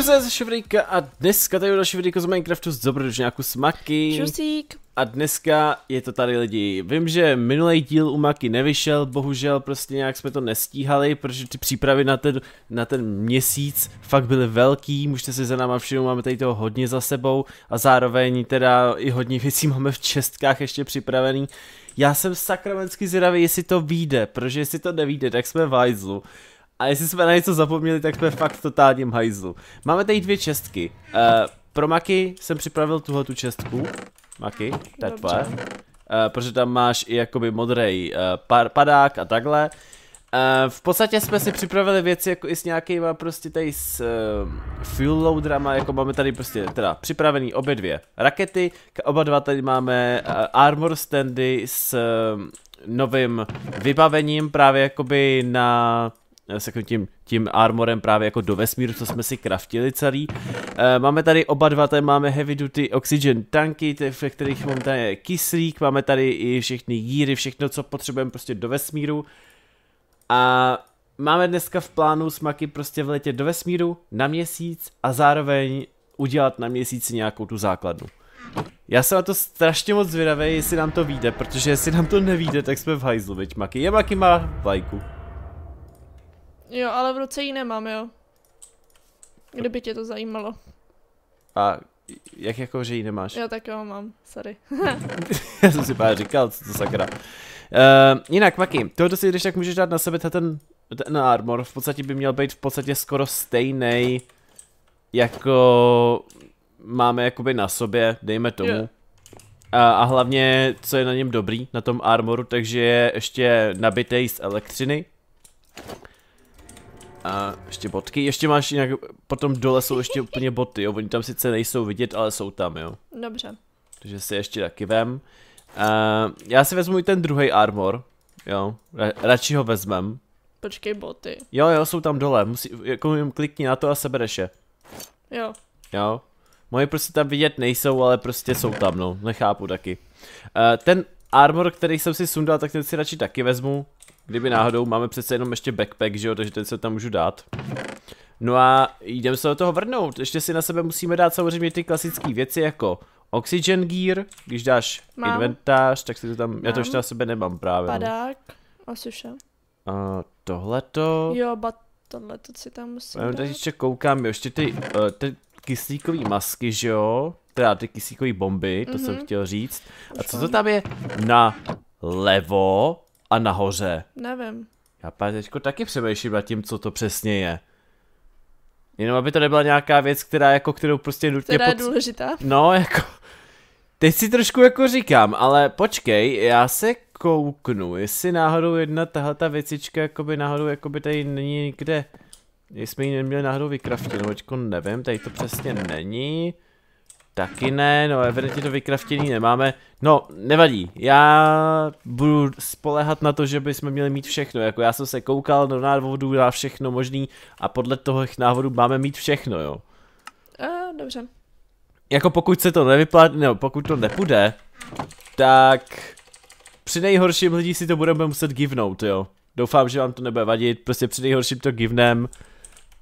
Čus, já jsem Ševrejka a dneska tady je další video z Minecraftu z dobrodružňáku s Maki. Čusík. A dneska je to tady lidi. Vím, že minulý díl u Maki nevyšel, bohužel prostě nějak jsme to nestíhali, protože ty přípravy na ten, na ten měsíc fakt byly velký, můžete si za náma všimnout, máme tady toho hodně za sebou a zároveň teda i hodně věcí máme v čestkách ještě připravený. Já jsem sakramentsky zvědavý, jestli to vyjde, protože jestli to nevíde, tak jsme v a jestli jsme na něco zapomněli, tak jsme fakt v totálním hajzlu. Máme tady dvě čestky. Uh, pro Maky jsem připravil tuhle tu čestku. Maky, to je tvoje. Uh, protože tam máš i jakoby modrý uh, eh, par, padák a takhle. Uh, v podstatě jsme si připravili věci jako i s nějakýma prostě tady s uh, fuel loaderama, jako máme tady prostě teda připravený obě dvě rakety, oba dva tady máme uh, armor standy s uh, novým vybavením právě jakoby na Eh, s tím, tím armorem právě jako do vesmíru, co jsme si kraftili celý. E, máme tady oba dva, tady máme heavy duty oxygen tanky, ve kterých mám tady kyslík, máme tady i všechny díry, všechno, co potřebujeme prostě do vesmíru. A máme dneska v plánu smaky prostě vletět do vesmíru na měsíc a zároveň udělat na měsíci nějakou tu základnu. Já jsem na to strašně moc zvědavý, jestli nám to vyjde, protože jestli nám to nevíde, tak jsme v hajzlu, veď Maki. Je Maki má vlajku. Jo, ale v ruce ji nemám, jo. Kdyby tě to zajímalo. A jak jako, že ji nemáš? Jo, tak jo, mám, sorry. Já jsem si právě říkal, co to sakra. Uh, jinak, Maki, to si když tak můžeš dát na sebe ten, ten armor, v podstatě by měl být v podstatě skoro stejný jako máme jakoby na sobě, dejme tomu. Yeah. A, a hlavně, co je na něm dobrý, na tom armoru, takže je ještě nabitý z elektřiny. A ještě botky, ještě máš nějak, potom dole jsou ještě úplně boty, jo, oni tam sice nejsou vidět, ale jsou tam, jo. Dobře. Takže si ještě taky vem. A já si vezmu i ten druhý armor, jo, Ra radši ho vezmem. Počkej, boty. Jo, jo, jsou tam dole, musí, jako jim klikni na to a sebereš je. Jo. Jo. Moje prostě tam vidět nejsou, ale prostě jsou tam, no, nechápu taky. Uh, ten armor, který jsem si sundal, tak ten si radši taky vezmu. Kdyby náhodou, máme přece jenom ještě backpack, že jo, takže ten se tam můžu dát. No a jdeme se do toho vrhnout, ještě si na sebe musíme dát samozřejmě ty klasické věci jako Oxygen gear, když dáš mám. inventář, tak si to tam, mám. já to ještě na sebe nemám právě. No. Padák, osuša. A tohleto. Jo, ba si tam musím já dát. ještě koukám, jo, ještě ty, uh, ty kyslíkové masky, že jo? teda ty kyslíkové bomby, to mm-hmm. jsem mhm. chtěl říct. A co to tam je na levo a nahoře? Nevím. Já teďko taky přemýšlím nad tím, co to přesně je. Jenom aby to nebyla nějaká věc, která jako, kterou prostě nutně... Která je pod... důležitá. No, jako... Teď si trošku jako říkám, ale počkej, já se kouknu, jestli náhodou jedna tahle ta věcička, jakoby náhodou, jakoby tady není nikde, jestli jsme ji neměli náhodou vykraftit, nebo nevím, tady to přesně není. Taky ne, no evidentně to vykraftěný nemáme. No, nevadí, já budu spolehat na to, že bychom měli mít všechno, jako já jsem se koukal do návodů na všechno možný a podle toho návodu máme mít všechno, jo. A, dobře. Jako pokud se to nevyplatí, nebo pokud to nepůjde, tak při nejhorším lidi si to budeme muset givnout, jo. Doufám, že vám to nebude vadit, prostě při nejhorším to givnem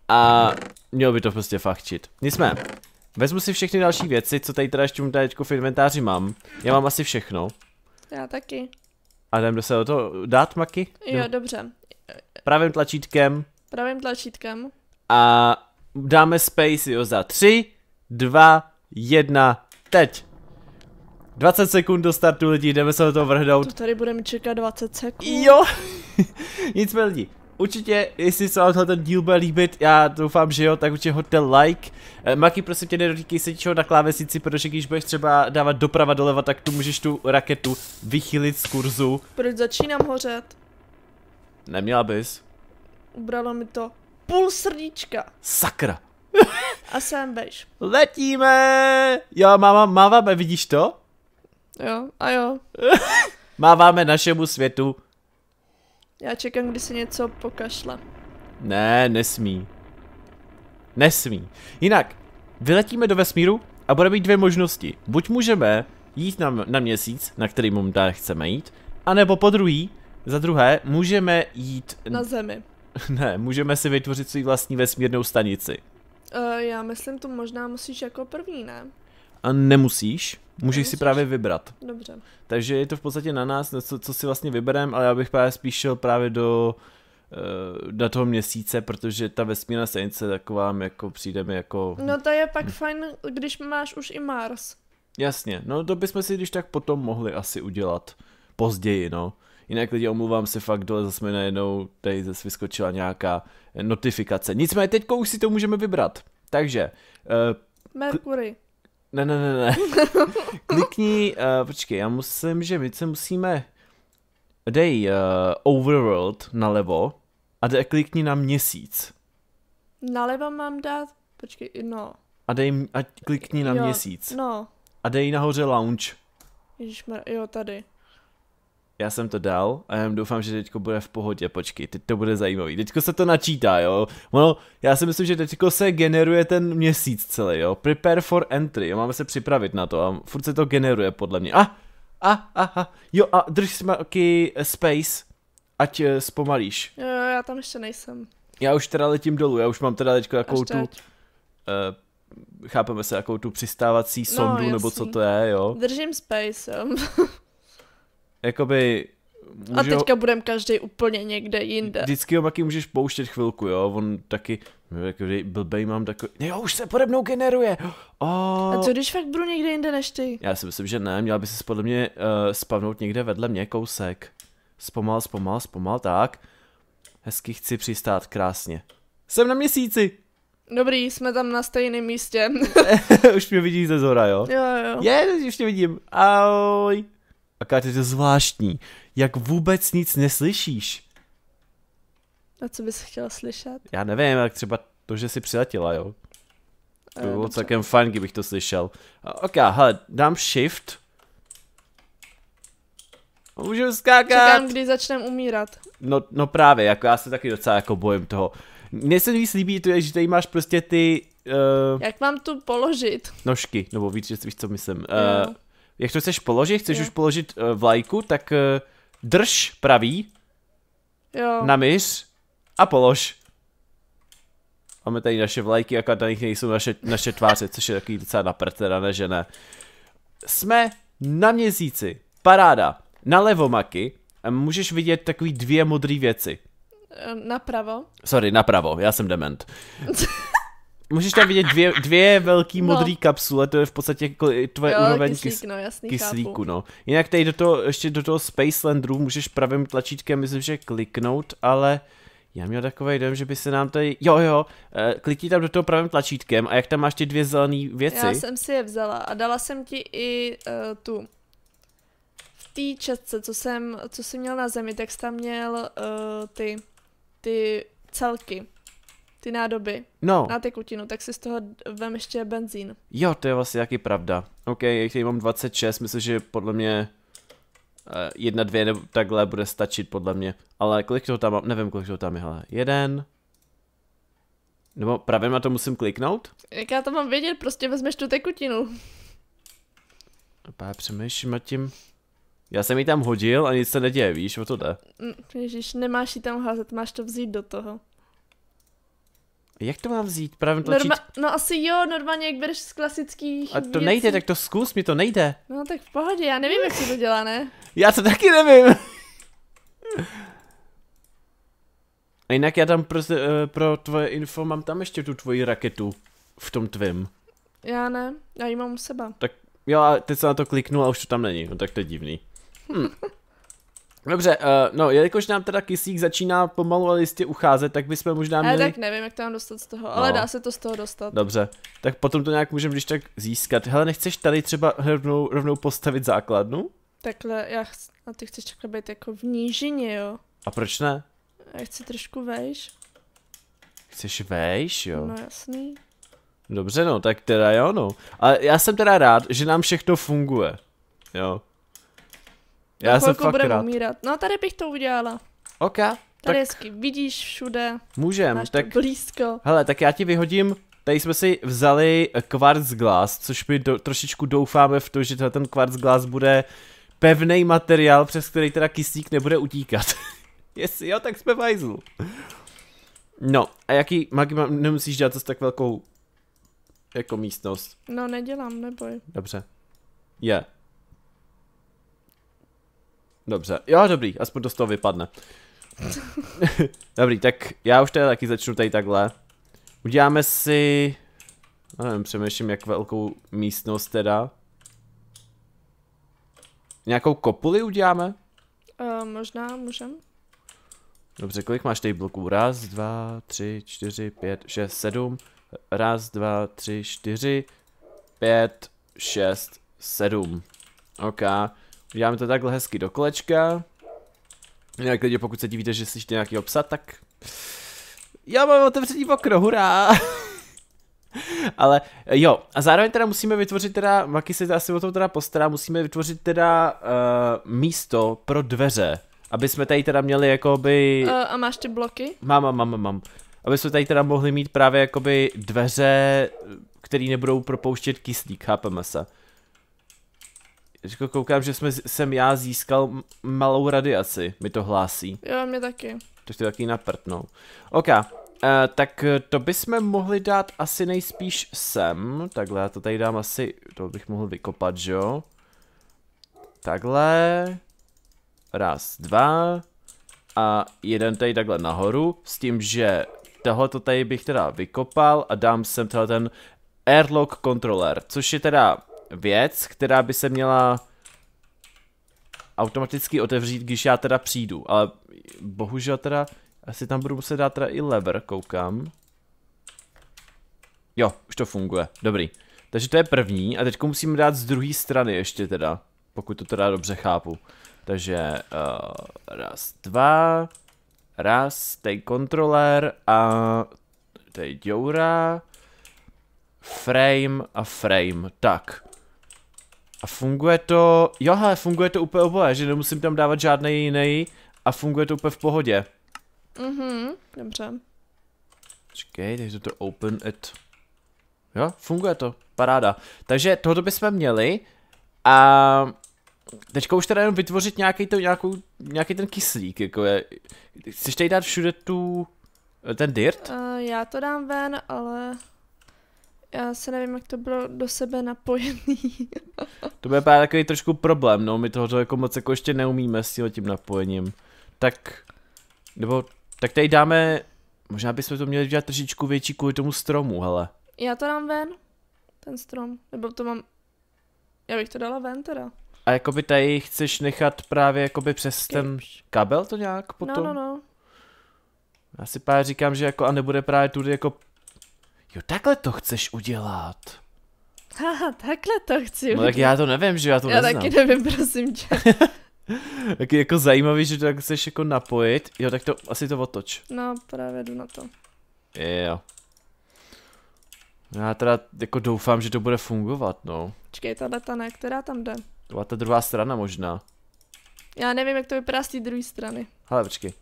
a mělo by to prostě fakt čit. Nicméně, Vezmu si všechny další věci, co tady teda ještě teďko v inventáři mám. Já mám asi všechno. Já taky. A jdem se do toho dát, Maky? Jo, no. dobře. Pravým tlačítkem. Pravým tlačítkem. A dáme space, jo, za tři, dva, jedna, teď. 20 sekund do startu lidí, jdeme se do toho vrhnout. To tady budeme čekat 20 sekund. Jo, nic lidi určitě, jestli se vám ten díl bude líbit, já doufám, že jo, tak určitě hodte like. Eh, Maki, prosím tě, nedotýkej se ničeho na klávesnici, protože když budeš třeba dávat doprava doleva, tak tu můžeš tu raketu vychylit z kurzu. Proč začínám hořet? Neměla bys. Ubralo mi to půl srdíčka. Sakra. A sem bejš. Letíme! Jo, máma, máváme, vidíš to? Jo, a jo. máváme našemu světu. Já čekám, kdy se něco pokašle. Ne, nesmí. Nesmí. Jinak, vyletíme do vesmíru a budeme mít dvě možnosti. Buď můžeme jít na, na měsíc, na který momentálně chceme jít, anebo po druhý, za druhé, můžeme jít... Na Zemi. Ne, můžeme si vytvořit svůj vlastní vesmírnou stanici. Uh, já myslím, to možná musíš jako první, ne? A nemusíš, Můžeš Nemusíš. si právě vybrat. Dobře. Takže je to v podstatě na nás, co, co si vlastně vybereme, ale já bych právě spíš šel právě do, eh, do toho měsíce, protože ta vesmírná stanice taková jako přijde mi jako... No to je pak hm. fajn, když máš už i Mars. Jasně, no to bychom si když tak potom mohli asi udělat později, no. Jinak lidi, omluvám se fakt, dole zase mi najednou tady zase vyskočila nějaká notifikace. Nicméně teďko už si to můžeme vybrat. Takže... Uh, Merkury. K- ne, ne, ne, ne. Klikni, uh, počkej, já musím, že my se musíme, dej uh, eh, overworld nalevo a dej, klikni na měsíc. Nalevo mám dát, počkej, no. A dej, a klikni na jo, měsíc. No. A dej nahoře lounge. Ježišmar, jo, tady já jsem to dal a já doufám, že teďko bude v pohodě, počkej, teď to bude zajímavý. Teďko se to načítá, jo. Ono, já si myslím, že teďko se generuje ten měsíc celý, jo. Prepare for entry, jo, máme se připravit na to a furt se to generuje podle mě. A, ah, a, ah, aha, ah. jo a drž maky eh, space, ať eh, zpomalíš. Jo, já tam ještě nejsem. Já už teda letím dolů, já už mám teda teďko jakou tu... Uh, chápeme se, jakou tu přistávací no, sondu, no, nebo co to je, jo? Držím space, jo. jakoby... A teďka ho... budem každý úplně někde jinde. Vždycky ho taky můžeš pouštět chvilku, jo, on taky, jakoby blbej mám takový, jo, už se pode mnou generuje. Oh. A co když fakt budu někde jinde než ty? Já si myslím, že ne, měla by se podle mě uh, spavnout někde vedle mě kousek. Spomal, spomal, spomal, tak. Hezky chci přistát, krásně. Jsem na měsíci. Dobrý, jsme tam na stejném místě. už mě vidíš ze zora, jo? Jo, jo. Je, už mě vidím. Ahoj. A je to zvláštní. Jak vůbec nic neslyšíš? A co bys chtěla slyšet? Já nevím, jak třeba to, že jsi přiletěla, jo? To eh, bylo dobře. celkem fajn, kdybych to slyšel. Ok, hele, dám shift. A můžeme skákat. Čekám, kdy začneme umírat. No, no právě, jako já se taky docela jako bojím toho. Mně se víc líbí to je, že tady máš prostě ty... Uh, Jak mám tu položit? Nožky, nebo víc, že víš, co myslím. Uh, jak to chceš položit? Chceš jo. už položit uh, vlajku, tak uh, drž pravý, jo. namíř a polož. Máme tady naše vlajky, jaká na nich nejsou naše, naše tváře, což je takový docela na prd, teda ne, že ne. Jsme na měsíci. Paráda. Na levomaky můžeš vidět takový dvě modré věci. Eh, napravo. Sorry, napravo, já jsem dement. Můžeš tam vidět dvě, dvě velký no. modré kapsule, to je v podstatě jako tvoje jo, úroveň kyslík, kys, no, jasný, kyslíku. Chápu. No. Jinak tady do toho, ještě do toho Space Landru můžeš pravým tlačítkem, myslím, že kliknout, ale já měl takový dojem, že by se nám tady, jo jo, eh, klikni tam do toho pravým tlačítkem a jak tam máš ty dvě zelené věci. Já jsem si je vzala a dala jsem ti i uh, tu v té četce, co jsem, co jsem měl na zemi, tak jsi tam měl uh, ty, ty celky ty nádoby no. na tekutinu, tak si z toho vem ještě benzín. Jo, to je vlastně taky pravda. OK, já tady mám 26, myslím, že podle mě eh, jedna, dvě nebo takhle bude stačit podle mě. Ale kolik toho tam mám, nevím kolik toho tam je, hele. Jeden. Nebo právě na to musím kliknout? Jak já to mám vědět, prostě vezmeš tu tekutinu. Pá, přemýšlím nad tím. Já jsem ji tam hodil a nic se neděje, víš, o to jde. Mm, Ježíš, nemáš ji tam házet, máš to vzít do toho. Jak to mám vzít? Pravím tlačítkem? Norma- no asi jo, normálně jak bereš z klasických A to věcí. nejde, tak to zkus, mi to nejde. No tak v pohodě, já nevím, jak se to dělá, ne? Já to taky nevím. A jinak já tam pro, prostě, eh, pro tvoje info mám tam ještě tu tvoji raketu v tom tvém. Já ne, já ji mám u sebe. Tak jo, a teď se na to kliknu a už to tam není, no tak to je divný. Hm. Dobře, uh, no, jelikož nám teda kysík začíná pomalu ale jistě ucházet, tak bychom možná měli... Ne, tak nevím, jak to mám dostat z toho, no. ale dá se to z toho dostat. Dobře, tak potom to nějak můžeme když tak získat. Hele, nechceš tady třeba rovnou, rovnou postavit základnu? Takhle, já chc- a ty chceš takhle být jako v nížině, jo? A proč ne? Já chci trošku vejš. Chceš vejš, jo? No jasný. Dobře, no, tak teda jo, no. Ale já jsem teda rád, že nám všechno funguje. Jo. Já jako jsem jako fakt budem rád. umírat. No tady bych to udělala. OK. Tady tak... hezky vidíš všude. Můžem, tak... blízko. Hele, tak já ti vyhodím Tady jsme si vzali eh, kvarc glas, což my do, trošičku doufáme v to, že ten kvarc glas bude pevný materiál, přes který teda kyslík nebude utíkat. Jestli jo, tak jsme v No, a jaký magi mám, nemusíš dělat s tak velkou jako místnost? No, nedělám, neboj. Dobře. Je. Yeah. Dobře, jo dobrý, aspoň to z toho vypadne. dobrý, tak já už tady taky začnu tady takhle. Uděláme si... No nevím, přemýšlím jak velkou místnost teda. Nějakou kopuli uděláme? Uh, možná, můžem. Dobře, kolik máš tady bloků? Raz, dva, tři, čtyři, pět, šest, sedm. Raz, dva, tři, čtyři, pět, šest, sedm. OK. Děláme to takhle hezky do kolečka. Jinak lidi, pokud se divíte, že slyšíte nějaký obsat, tak... Já mám otevřený okno, hurá! Ale jo, a zároveň teda musíme vytvořit teda, Maki se asi o tom teda postará, musíme vytvořit teda uh, místo pro dveře, aby jsme tady teda měli jakoby... Uh, a máš ty bloky? Mám, mám, mám, mám. Aby jsme tady teda mohli mít právě jakoby dveře, které nebudou propouštět kyslík, chápeme se. Teďko jako koukám, že jsme, jsem já získal malou radiaci, mi to hlásí. Jo, mě taky. To je taky naprtnou. OK, uh, tak eh, to bychom mohli dát asi nejspíš sem. Takhle, já to tady dám asi, to bych mohl vykopat, že jo? Takhle. Raz, dva. A jeden tady takhle nahoru, s tím, že tohle to tady bych teda vykopal a dám sem tenhle ten airlock controller, což je teda věc, která by se měla automaticky otevřít, když já teda přijdu, ale bohužel teda asi tam budu muset dát teda i lever, koukám. Jo, už to funguje, dobrý. Takže to je první a teďku musíme dát z druhé strany ještě teda, pokud to teda dobře chápu. Takže uh, raz, dva, raz, tady kontroler a tady děura, frame a frame, tak. A funguje to, jo hele, funguje to úplně oboje, že nemusím tam dávat žádný jiný a funguje to úplně v pohodě. Mhm, dobře. Čekej, takže to open it. Jo, funguje to, paráda. Takže tohoto bychom měli a teďka už teda jenom vytvořit nějaký, to, nějakou, nějaký ten kyslík, jako je, chceš tady dát všude tu, ten dirt? Uh, já to dám ven, ale já se nevím, jak to bylo do sebe napojený. to bude právě takový trošku problém, no, my toho jako moc jako ještě neumíme s tím napojením. Tak, nebo, tak tady dáme, možná bychom to měli dělat trošičku větší kvůli tomu stromu, hele. Já to dám ven, ten strom, nebo to mám, já bych to dala ven teda. A jakoby tady chceš nechat právě jakoby přes Kej. ten kabel to nějak no, potom? No, no, no. Já si právě říkám, že jako a nebude právě tudy jako jo, takhle to chceš udělat. Haha, takhle to chci udělat. No tak já to nevím, že já to já neznám. Já taky nevím, prosím tě. tak je jako zajímavý, že to tak chceš jako napojit. Jo, tak to asi to otoč. No, právě jdu na to. Jo. Já teda jako doufám, že to bude fungovat, no. Počkej, tahle ta ne, která tam jde? To ta druhá strana možná. Já nevím, jak to vypadá z té druhé strany. Hele, počkej.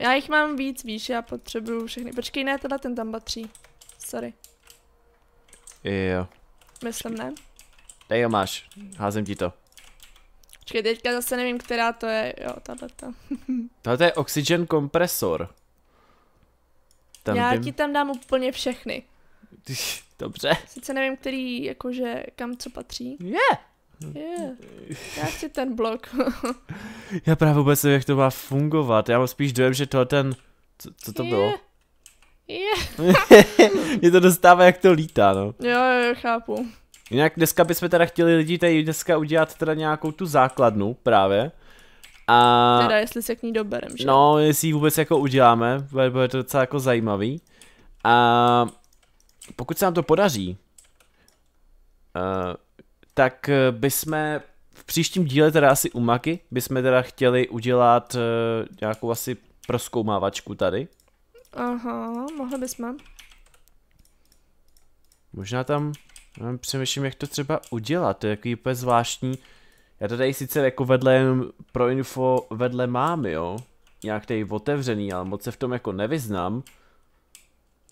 Já jich mám víc, víš, já potřebuju všechny. Počkej, ne, teda ten tam patří. Sorry. Jo. Myslím, ne? Dej ho máš, házím ti to. Počkej, teďka zase nevím, která to je, jo, tato. tato je oxygen kompresor. Tam Já bym... ti tam dám úplně všechny. Dobře. Sice nevím, který, jakože, kam co patří. Je! Yeah. Yeah. Já chci ten blok. Já právě vůbec nevím, jak to má fungovat. Já mám spíš dojem, že to ten... Co, co to yeah. bylo? Mě to dostává, jak to lítá, no. Jo, jo, chápu. Jinak dneska bychom teda chtěli lidi tady dneska udělat teda nějakou tu základnu právě. A... Teda jestli se k ní doberem, že? No, jestli ji vůbec jako uděláme, bude, bude to docela jako zajímavý. A pokud se nám to podaří, uh, tak eh, bychom v příštím díle teda asi u Maky, bychom teda chtěli udělat uh, nějakou asi proskoumávačku tady, Aha, mohli bychom. Možná tam přemýšlím, jak to třeba udělat, to je jako úplně zvláštní. Já to tady sice jako vedle jenom pro info vedle mám, jo, nějak tady otevřený, ale moc se v tom jako nevyznám.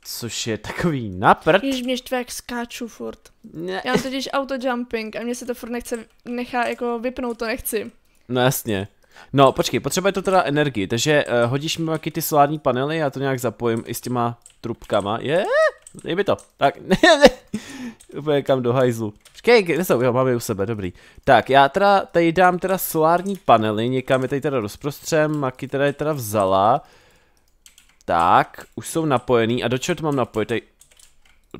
Což je takový naprd. Když mě štve, jak skáču furt. Ne. Já mám totiž auto jumping a mě se to furt nechce, nechá jako vypnout, to nechci. No jasně. No, počkej, potřebuje to teda energii, takže uh, hodíš mi taky ty solární panely, já to nějak zapojím i s těma trubkama. Je, yeah, dej mi to. Tak, úplně kam do hajzlu. Počkej, kde jsou? Jo, mám je u sebe, dobrý. Tak, já teda tady dám teda solární panely, někam je tady teda rozprostřem, Maki teda je teda vzala. Tak, už jsou napojený a do čeho to mám napojit? Tady...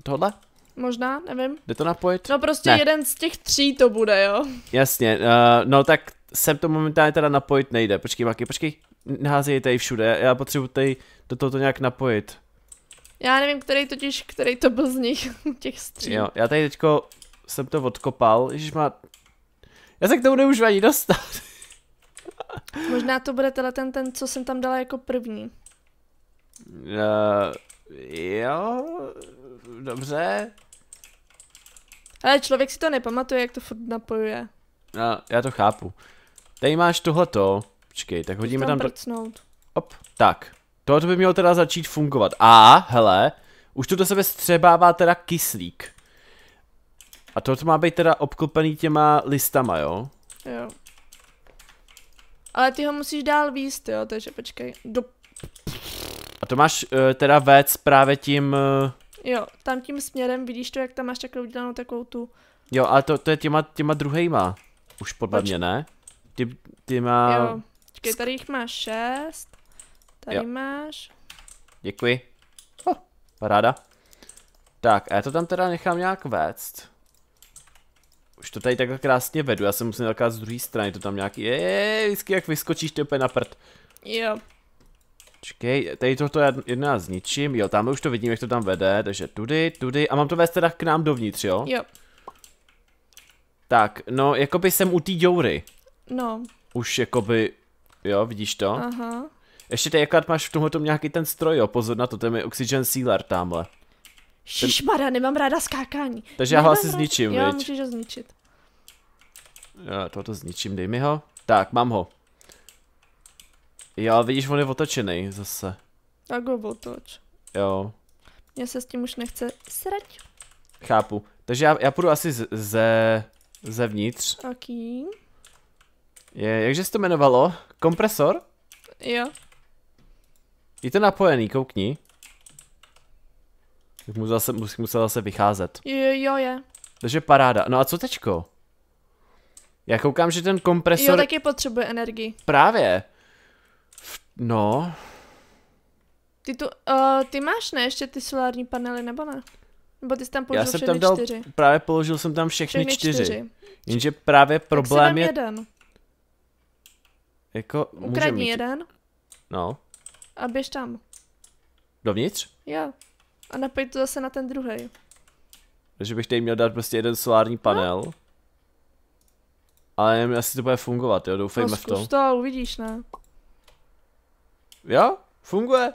Tohle? Možná, nevím. Jde to napojit? No prostě ne. jeden z těch tří to bude, jo. Jasně, uh, no tak sem to momentálně teda napojit nejde. Počkej, Maky, počkej. Neházej tady všude, já potřebuji tady do toho to nějak napojit. Já nevím, který totiž, který to byl z nich, těch stříl. Jo, já tady teďko jsem to odkopal, když má... Já se k tomu nemůžu ani dostat. Možná to bude teda ten, ten, co jsem tam dala jako první. Uh, jo, dobře. Ale člověk si to nepamatuje, jak to furt napojuje. No, já to chápu. Tady máš tohleto. Počkej, tak hodíme tam... tam Op, tak. Tohle by mělo teda začít fungovat. A, hele, už to do sebe střebává teda kyslík. A tohle má být teda obklopený těma listama, jo? Jo. Ale ty ho musíš dál výst, jo, takže počkej. Do... A to máš uh, teda vec právě tím... Uh... Jo, tam tím směrem, vidíš to, jak tam máš takhle udělanou takovou tu... Jo, ale to, to je těma, těma druhejma. Už podle Poč... mě, ne? Ty, ty má... Jo. Čekaj, tady jich máš šest. Tady jo. máš. Děkuji. Oh, paráda. Tak, a já to tam teda nechám nějak vést. Už to tady takhle krásně vedu, já se musím takhle z druhé strany, to tam nějaký, je, vždycky jak vyskočíš, ty úplně na prd. Jo. Čekej, tady tohoto já jedno já zničím, jo, tam už to vidím, jak to tam vede, takže tudy, tudy, a mám to vést teda k nám dovnitř, jo? Jo. Tak, no, jakoby jsem u té děury. No. Už jakoby, jo, vidíš to? Aha. Ještě ty jakrát máš v tomhle tom nějaký ten stroj, jo, pozor na to, to je Oxygen Sealer tamhle. Šišmara, nemám ráda skákání. Takže nemám já ho asi zničím, Jo, viď? můžeš ho zničit. Jo, tohoto zničím, dej mi ho. Tak, mám ho. Jo, vidíš, on je otočený zase. Tak ho otoč. Jo. Mně se s tím už nechce srať. Chápu. Takže já, já půjdu asi ze, zevnitř. Taký. Okay. Je, jakže se to jmenovalo? Kompresor? Jo. Je to napojený, koukni. Tak musel zase, musel zase vycházet. Jo, jo, je. Takže paráda. No a co tečko? Já koukám, že ten kompresor... Jo, taky potřebuje energii. Právě. No. Ty tu, uh, ty máš ne ještě ty solární panely, nebo ne? Nebo ty jsi tam položil Já jsem tam dal, čtyři. právě položil jsem tam všechny, všechny čtyři. čtyři. Jenže právě problém je... jeden. Jako, Ukradni mít... jeden. No. A běž tam. Dovnitř? Jo. A napij to zase na ten druhý. Takže bych tady měl dát prostě jeden solární panel. No. Ale nevím, jestli to bude fungovat, jo, doufejme no, v tom. to, uvidíš, ne? Jo, funguje.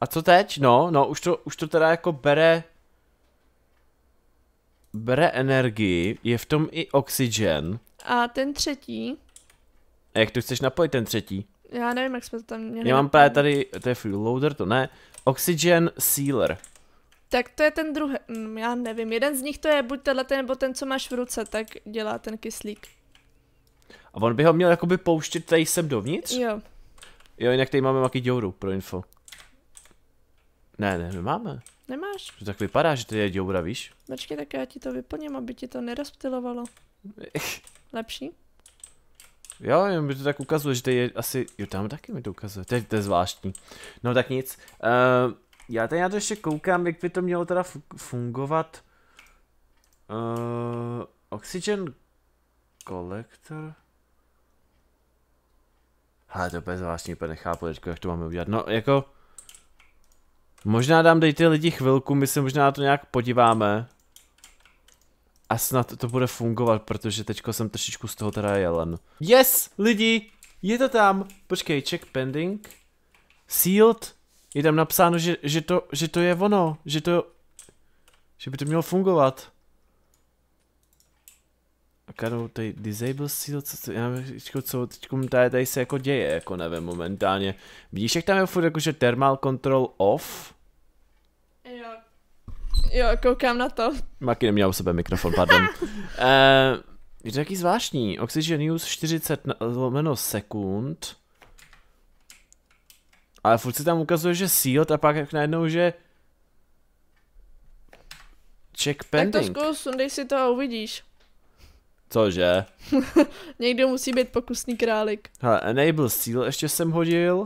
A co teď? No, no, už to, už to teda jako bere... Bere energii, je v tom i oxygen. A ten třetí? A jak to chceš napojit ten třetí? Já nevím, jak jsme to tam měli. Já mám právě tady, to je fuel loader, to ne. Oxygen sealer. Tak to je ten druhý, mm, já nevím, jeden z nich to je buď tenhle ten, nebo ten, co máš v ruce, tak dělá ten kyslík. A on by ho měl jakoby pouštět tady sem dovnitř? Jo. Jo, jinak tady máme maky děuru pro info. Ne, ne, nemáme. Nemáš? To tak vypadá, že to je děura, víš? Počkej, tak já ti to vyplním, aby ti to nerozptilovalo. Lepší? Jo, jenom mi to tak ukazuje, že tady je asi... Jo, tam taky mi to ukazuje, to je, to je zvláštní. No tak nic. Uh, já tady na to ještě koukám, jak by to mělo teda fungovat. Uh, oxygen collector. Ale to je zvláštní, úplně nechápu, teďko, jak to máme udělat. No, jako... Možná dám dejte lidi chvilku, my se možná na to nějak podíváme a snad to bude fungovat, protože teďko jsem trošičku z toho teda jelen. Yes, lidi, je to tam. Počkej, check pending. Sealed. Je tam napsáno, že, že, to, že to je ono, že to, že by to mělo fungovat. A kanou tady disable seal, co to, já nevím, co teď tady, tady se jako děje, jako nevím momentálně. Vidíš, jak tam je furt jakože thermal control off? Jo, koukám na to. Maky neměl u sebe mikrofon, pardon. uh, je to jaký zvláštní. Oxygen news 40 lomeno sekund. Ale furt si tam ukazuje, že sealed a pak najednou, že... Check pending. Tak to zkus, sundej si to a uvidíš. Cože? Někdo musí být pokusný králik. Hele, enable seal ještě jsem hodil.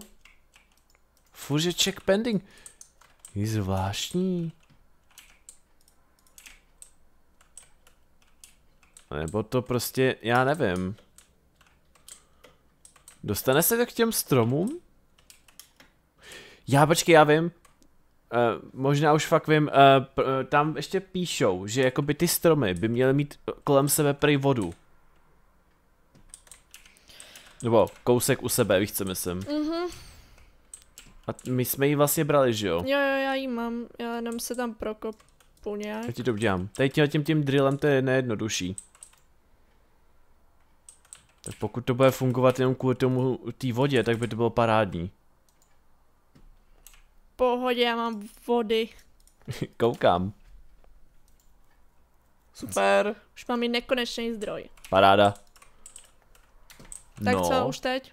Furt je check pending. Je zvláštní. Nebo to prostě, já nevím. Dostane se to k těm stromům? Já počkej, já vím. Uh, možná už fakt vím, uh, uh, tam ještě píšou, že jakoby ty stromy by měly mít kolem sebe prý vodu. Nebo kousek u sebe, víš co myslím. Mhm. A my jsme ji vlastně brali, že jo? Jo, jo, já ji mám, já jenom se tam prokopu nějak. Já ti to udělám. Tady tím, tím, tím drillem to je nejjednodušší. Tak pokud to bude fungovat jenom kvůli tomu té vodě, tak by to bylo parádní. Pohodě, já mám vody. Koukám. Super. Už mám i nekonečný zdroj. Paráda. Tak no. co, už teď?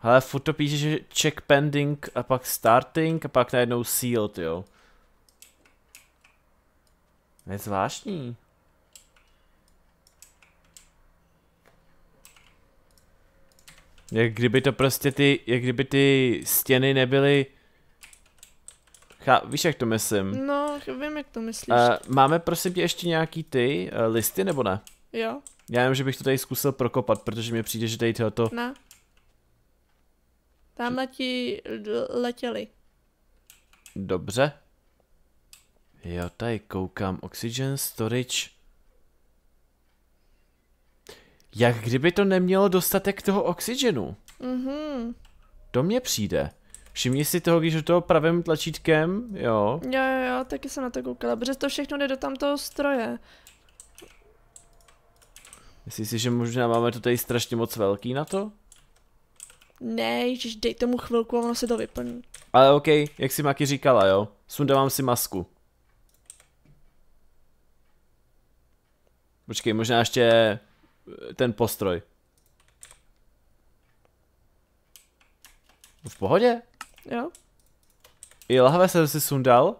Hele, furt to píše, že check pending a pak starting a pak najednou sealed, jo. Nezvláštní. Jak kdyby to prostě ty, jak kdyby ty stěny nebyly... Chá, víš, jak to myslím? No, vím, jak to myslíš. Uh, máme prosím tě ještě nějaký ty uh, listy, nebo ne? Jo. Já nevím, že bych to tady zkusil prokopat, protože mi přijde, že tady to... Ne. Tamhle ti letěli. Dobře. Jo, tady koukám. Oxygen storage jak kdyby to nemělo dostatek toho oxygenu. Mhm. To mě přijde. Všimni si toho, když do toho pravým tlačítkem, jo. Jo, jo, jo, taky jsem na to koukala, protože to všechno jde do tamtoho stroje. Myslíš si, že možná máme to tady strašně moc velký na to? Ne, ježiš, dej tomu chvilku a ono se to vyplní. Ale okay, jak si Maki říkala, jo. Sundávám si masku. Počkej, možná ještě ten postroj. V pohodě? Jo. I lahve jsem si sundal.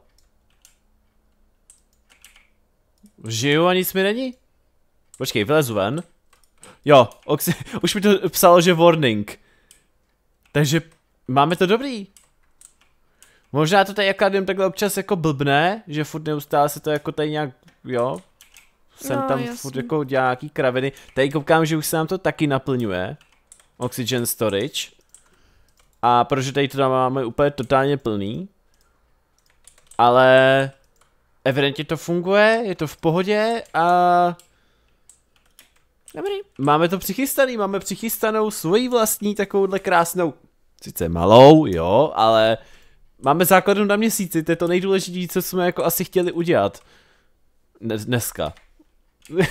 Žiju a nic mi není. Počkej, vylezu ven. Jo, oxy, už mi to psalo, že warning. Takže máme to dobrý. Možná to tady jaká takhle občas jako blbne, že furt neustále se to jako tady nějak, jo, jsem no, tam jasný. furt jako dělá nějaký kraviny. Tady koukám, že už se nám to taky naplňuje. Oxygen storage. A protože tady to tam máme úplně totálně plný. Ale evidentně to funguje, je to v pohodě a... Dobrý. Máme to přichystaný, máme přichystanou svoji vlastní takovouhle krásnou, sice malou, jo, ale máme základnu na měsíci, to je to nejdůležitější, co jsme jako asi chtěli udělat dneska. No,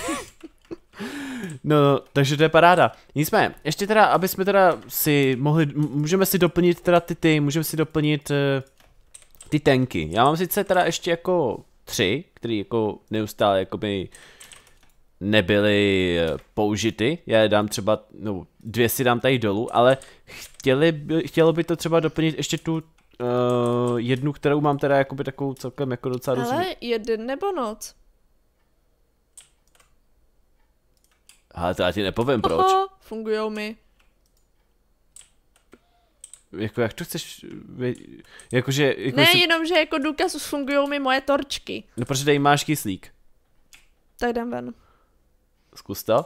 no, takže to je paráda. Nicméně, ještě teda, aby jsme teda si mohli, můžeme si doplnit teda ty ty, můžeme si doplnit uh, ty tanky. Já mám sice teda ještě jako tři, které jako neustále jako by nebyly eh, použity. Já je dám třeba, no dvě si dám tady dolů, ale chtěli by, chtělo by to třeba doplnit ještě tu uh, jednu, kterou mám teda jakoby takovou celkem jako docela Ale rozumí. jeden nebo noc. Ale to já ti nepovím proč. Oho, fungujou mi. Jako jak to chceš, jakože... Jako ne, jsi... jenom, že jako důkaz fungují mi moje torčky. No protože dej máš kyslík. Tak jdem ven. Zkus to.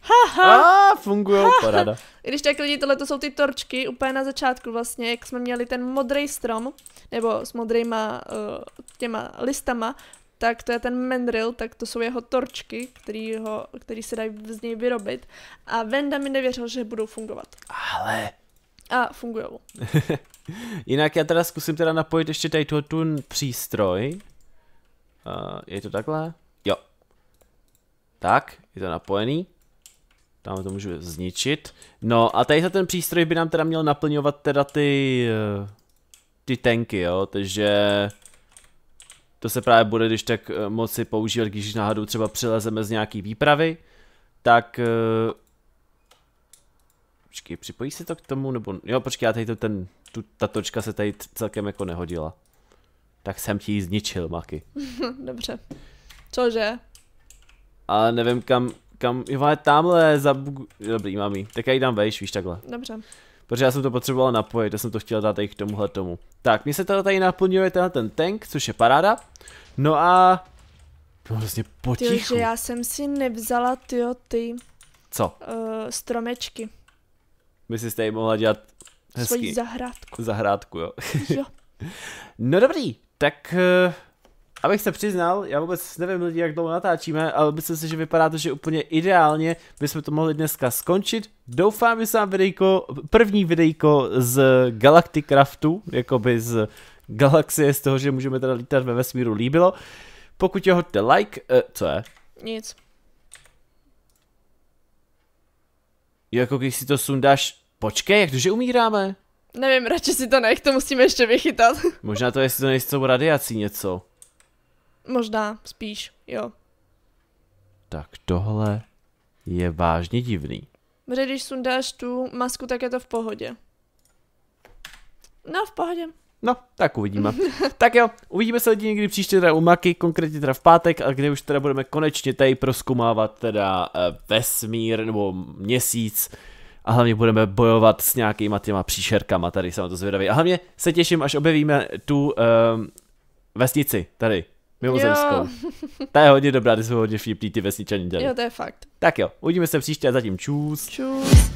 Haha. A, fungujou, paráda. I když tak lidi, tohle to jsou ty torčky, úplně na začátku vlastně, jak jsme měli ten modrý strom, nebo s modrýma uh, těma listama, tak to je ten mandril, tak to jsou jeho torčky, který, ho, který se dají z něj vyrobit. A Venda mi nevěřil, že budou fungovat. Ale... A fungujou. Jinak já teda zkusím teda napojit ještě tady tu přístroj. Uh, je to takhle? Jo. Tak, je to napojený. Tam to můžu zničit. No a tady za ten přístroj by nám teda měl naplňovat teda ty... Uh, ty tanky, jo, takže... To se právě bude když tak eh, moci používat, když náhodou třeba přilezeme z nějaký výpravy, tak... Eh, počkej, připojí se to k tomu, nebo... Jo, počkej, já tady to ten... Tu, ta točka se tady celkem jako nehodila. Tak jsem ti ji zničil, Maky. Dobře. Cože? Ale nevím kam, kam... Jo, ale tamhle za... Dobrý, mám Tak já ji dám vejš, víš, takhle. Dobře. Protože já jsem to potřeboval napojit, já jsem to chtěl dát tady k tomuhle tomu. Tak, mi se teda tady naplňuje tenhle ten tank, což je paráda. No a... je vlastně potichu. Tyjo, že já jsem si nevzala tyjo, ty... Co? Uh, stromečky. My si tady mohla dělat hezký... Svojí zahrádku. Zahrádku, jo. jo. no dobrý, tak... Uh abych se přiznal, já vůbec nevím lidi, jak dlouho natáčíme, ale myslím si, že vypadá to, že úplně ideálně bychom to mohli dneska skončit. Doufám, že se vám videjko, první videjko z Galactic Craftu, jakoby z galaxie, z toho, že můžeme teda lítat ve vesmíru, líbilo. Pokud je hodte like, eh, co je? Nic. Jako když si to sundáš, počkej, jak to, že umíráme? Nevím, radši si to nech, to musíme ještě vychytat. Možná to, jestli to nejsou radiací něco. Možná, spíš, jo. Tak tohle je vážně divný. Protože když sundáš tu masku, tak je to v pohodě. No, v pohodě. No, tak uvidíme. tak jo, uvidíme se lidi někdy příště teda u Maky, konkrétně teda v pátek, a kde už teda budeme konečně tady proskumávat teda eh, vesmír nebo měsíc a hlavně budeme bojovat s nějakýma těma příšerkama, tady jsem to zvědavý. A hlavně se těším, až objevíme tu um, vesnici tady, Mimozemskou. Ta je hodně dobrá, ty jsou hodně vtipný ty vesničaní dělají. Jo, to je fakt. Tak jo, uvidíme se příště a zatím čus. Čus.